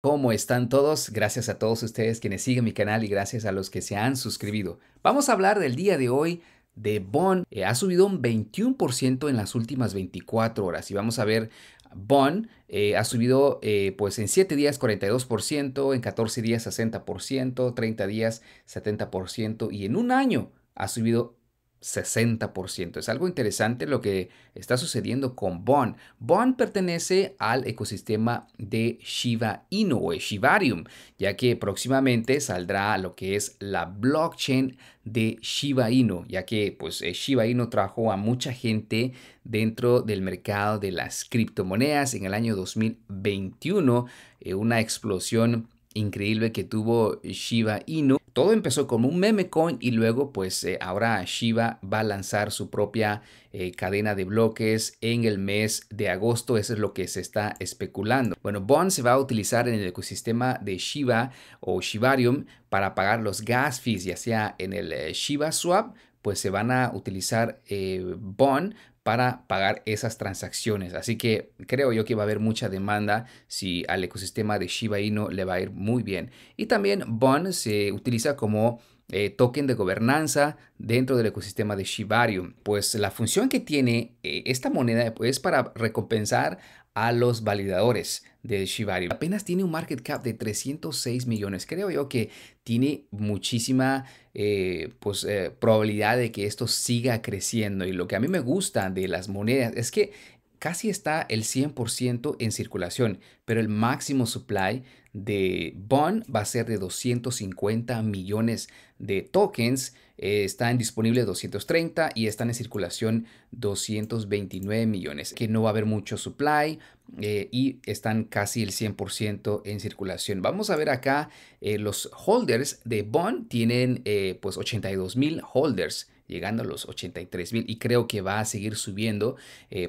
¿Cómo están todos? Gracias a todos ustedes quienes siguen mi canal y gracias a los que se han suscribido. Vamos a hablar del día de hoy de Bond. Eh, ha subido un 21% en las últimas 24 horas y vamos a ver Bond eh, ha subido eh, pues en 7 días 42%, en 14 días 60%, 30 días 70% y en un año ha subido 60%. Es algo interesante lo que está sucediendo con Bond. Bond pertenece al ecosistema de Shiba Inu o Shibarium, ya que próximamente saldrá lo que es la blockchain de Shiba Inu, ya que pues eh, Shiba Inu trajo a mucha gente dentro del mercado de las criptomonedas en el año 2021, eh, una explosión increíble que tuvo Shiba Inu todo empezó como un meme coin y luego pues eh, ahora Shiba va a lanzar su propia eh, cadena de bloques en el mes de agosto. Eso es lo que se está especulando. Bueno, Bond se va a utilizar en el ecosistema de Shiba o Shibarium para pagar los gas fees, ya sea en el eh, Shiba Swap, pues se van a utilizar Bond para pagar esas transacciones. Así que creo yo que va a haber mucha demanda si al ecosistema de Shiba Inu le va a ir muy bien. Y también Bond se utiliza como eh, token de gobernanza dentro del ecosistema de Shibarium. Pues la función que tiene eh, esta moneda pues, es para recompensar a los validadores de Shibari. Apenas tiene un market cap de 306 millones. Creo yo que tiene muchísima eh, pues, eh, probabilidad de que esto siga creciendo. Y lo que a mí me gusta de las monedas es que casi está el 100% en circulación, pero el máximo supply de Bond va a ser de 250 millones de tokens. Eh, están disponibles 230 y están en circulación 229 millones, que no va a haber mucho supply eh, y están casi el 100% en circulación. Vamos a ver acá, eh, los holders de Bond tienen pues 82 mil holders llegando a los 83 mil y creo que va a seguir subiendo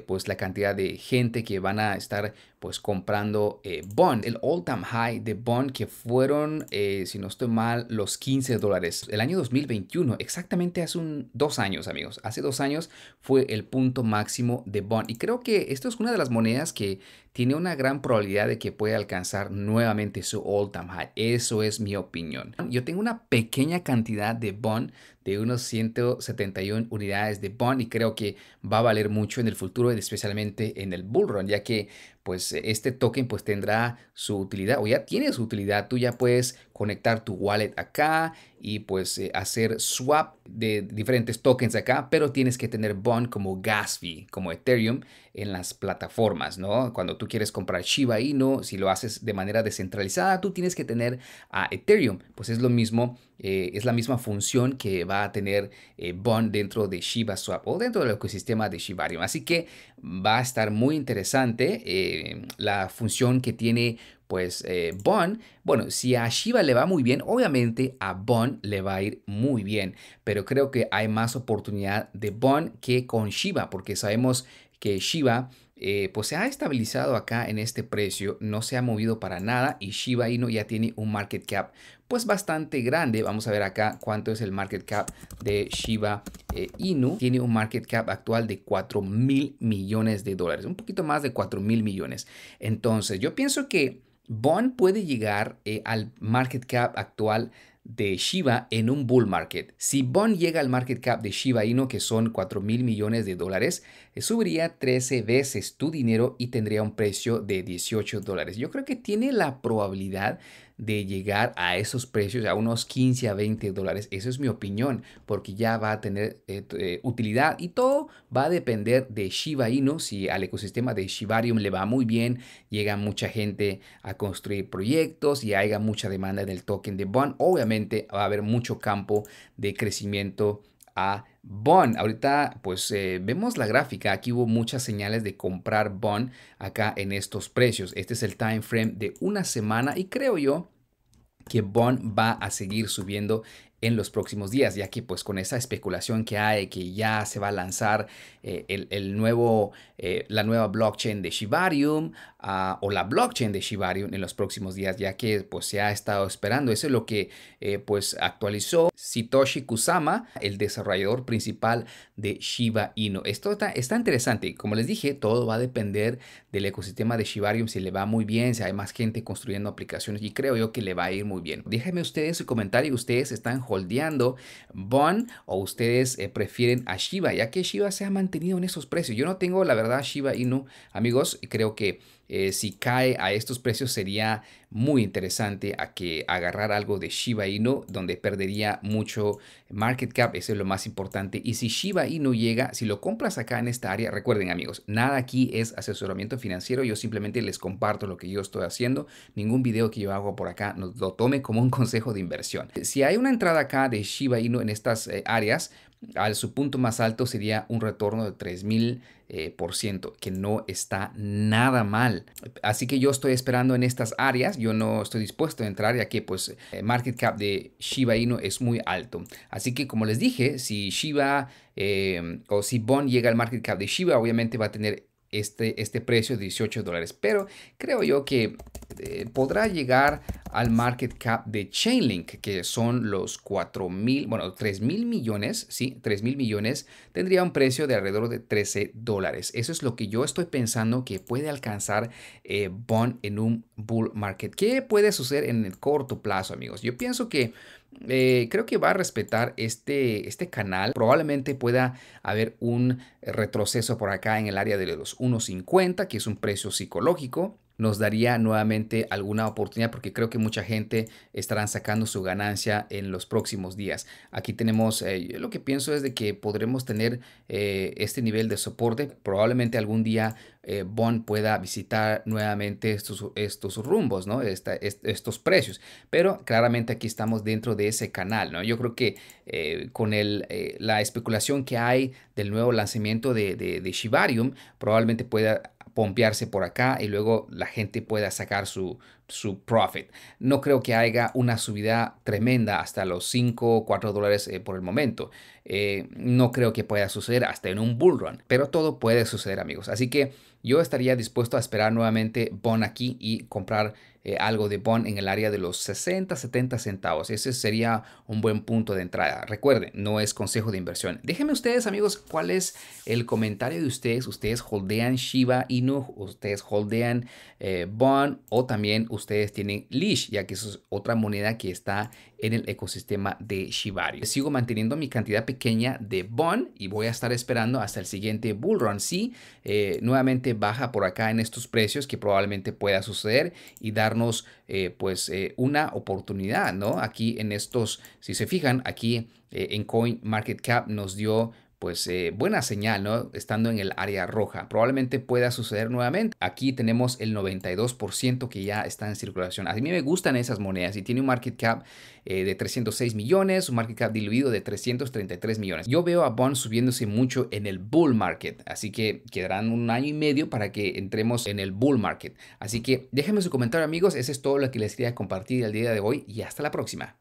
pues la cantidad de gente que van a estar pues comprando eh, Bond, el all time high de Bond que fueron, eh, si no estoy mal, los 15 dólares. El año 2021, exactamente hace un, dos años amigos, hace dos años fue el punto máximo de Bond y creo que esto es una de las monedas que tiene una gran probabilidad de que pueda alcanzar nuevamente su all time high. Eso es mi opinión. Yo tengo una pequeña cantidad de Bond de unos 171 unidades de Bond y creo que va a valer mucho en el futuro, especialmente en el Bull Run, ya que pues eh, este token pues tendrá su utilidad o ya tiene su utilidad. Tú ya puedes conectar tu wallet acá y pues eh, hacer swap de diferentes tokens acá, pero tienes que tener bond como gas como Ethereum en las plataformas, ¿no? Cuando tú quieres comprar Shiba no si lo haces de manera descentralizada, tú tienes que tener a Ethereum. Pues es lo mismo, eh, es la misma función que va a tener eh, bond dentro de Shiba Swap o dentro del ecosistema de Shibarium. Así que va a estar muy interesante eh, la función que tiene pues eh, Bond, bueno, si a Shiba le va muy bien, obviamente a Bond le va a ir muy bien, pero creo que hay más oportunidad de Bond que con Shiba, porque sabemos que Shiba, eh, pues se ha estabilizado acá en este precio, no se ha movido para nada y Shiba Inu ya tiene un market cap pues bastante grande. Vamos a ver acá cuánto es el market cap de Shiba eh, Inu. Tiene un market cap actual de 4 mil millones de dólares, un poquito más de 4 mil millones. Entonces yo pienso que Bond puede llegar eh, al market cap actual de Shiba en un bull market. Si Bond llega al market cap de Shiba Inu, que son 4 mil millones de dólares, eh, subiría 13 veces tu dinero y tendría un precio de 18 dólares. Yo creo que tiene la probabilidad de llegar a esos precios, a unos 15 a 20 dólares. Eso es mi opinión, porque ya va a tener eh, eh, utilidad y todo va a depender de Shiba Inu. Si al ecosistema de Shibarium le va muy bien, llega mucha gente a construir proyectos y haya mucha demanda en el token de Bond, obviamente va a haber mucho campo de crecimiento a Bond. Ahorita pues eh, vemos la gráfica, aquí hubo muchas señales de comprar Bond acá en estos precios. Este es el time frame de una semana y creo yo que Bond va a seguir subiendo en los próximos días, ya que pues con esa especulación que hay, que ya se va a lanzar eh, el, nuevo, eh, la nueva blockchain de Shibarium ah, o la blockchain de Shibarium en los próximos días, ya que pues se ha estado esperando. Eso es lo que eh, pues actualizó Satoshi Kusama, el desarrollador principal de Shiba Inu. Esto está, está interesante. Como les dije, todo va a depender del ecosistema de Shibarium, si le va muy bien, si hay más gente construyendo aplicaciones y creo yo que le va a ir muy bien. Déjenme ustedes su comentario, ustedes están holdeando Bond o ustedes eh, prefieren a Shiba, ya que Shiba se ha mantenido en esos precios. Yo no tengo la verdad Shiba Inu, amigos, creo que eh, si cae a estos precios sería muy interesante a que agarrar algo de Shiba Inu donde perdería mucho market cap, eso es lo más importante. Y si Shiba Inu llega, si lo compras acá en esta área, recuerden amigos, nada aquí es asesoramiento financiero, yo simplemente les comparto lo que yo estoy haciendo, ningún video que yo hago por acá nos lo tome como un consejo de inversión. Si hay una entrada acá de Shiba Inu en estas eh, áreas, al su punto más alto sería un retorno de 3000%, eh, por ciento, que no está nada mal. Así que yo estoy esperando en estas áreas, yo no estoy dispuesto a entrar ya que pues eh, market cap de Shiba Inu es muy alto. Así que como les dije, si Shiba o si Bond llega al market cap de Shiba, obviamente va a tener este, este precio de 18 dólares. Pero creo yo que eh, podrá llegar al market cap de Chainlink, que son los 4 mil, bueno, 3 mil millones, sí, 3 mil millones, tendría un precio de alrededor de 13 dólares. Eso es lo que yo estoy pensando que puede alcanzar eh, Bond en un bull market. ¿Qué puede suceder en el corto plazo, amigos? Yo pienso que eh, creo que va a respetar este, este canal. Probablemente pueda haber un retroceso por acá en el área de los 1.50, que es un precio psicológico nos daría nuevamente alguna oportunidad porque creo que mucha gente estará sacando su ganancia en los próximos días. Aquí tenemos, eh, yo lo que pienso es de que podremos tener eh, este nivel de soporte. Probablemente algún día eh, Bond pueda visitar nuevamente estos, estos rumbos, ¿no? estos precios. Pero claramente aquí estamos dentro de ese canal, ¿no? Yo creo que con el, la especulación que hay del nuevo lanzamiento de Shibarium, probablemente pueda pompearse por acá y luego la gente pueda sacar su, su profit. No creo que haya una subida tremenda hasta los 5 o 4 dólares eh, por el momento. Eh, no creo que pueda suceder hasta en un bull run, pero todo puede suceder amigos. Así que yo estaría dispuesto a esperar nuevamente Bon aquí y comprar eh, algo de bond en el área de los 60, 70 centavos. Ese sería un buen punto de entrada. Recuerden, no es consejo de inversión. Déjenme ustedes, amigos, cuál es el comentario de ustedes. Ustedes holdean Shiba Inu, ustedes holdean eh, bond o también ustedes tienen Leash, ya que es otra moneda que está en el ecosistema de Shibari. Sigo manteniendo mi cantidad pequeña de bond y voy a estar esperando hasta el siguiente bull run. Si eh, nuevamente baja por acá en estos precios, que probablemente pueda suceder y dar eh, pues eh, una oportunidad, ¿no? Aquí en estos, si se fijan, aquí eh, coin en cap nos dio pues eh, buena señal, ¿no? Estando en el área roja. Probablemente pueda suceder nuevamente. Aquí tenemos el 92% que ya está en circulación. A mí me gustan esas monedas y tiene un market cap eh, de 306 millones, un market cap diluido de 333 millones. Yo veo a Bond subiéndose mucho en el bull market, así que quedarán un año y medio para que entremos en el bull market. Así que déjenme su comentario amigos, eso es todo lo que les quería compartir el día de hoy y hasta la próxima.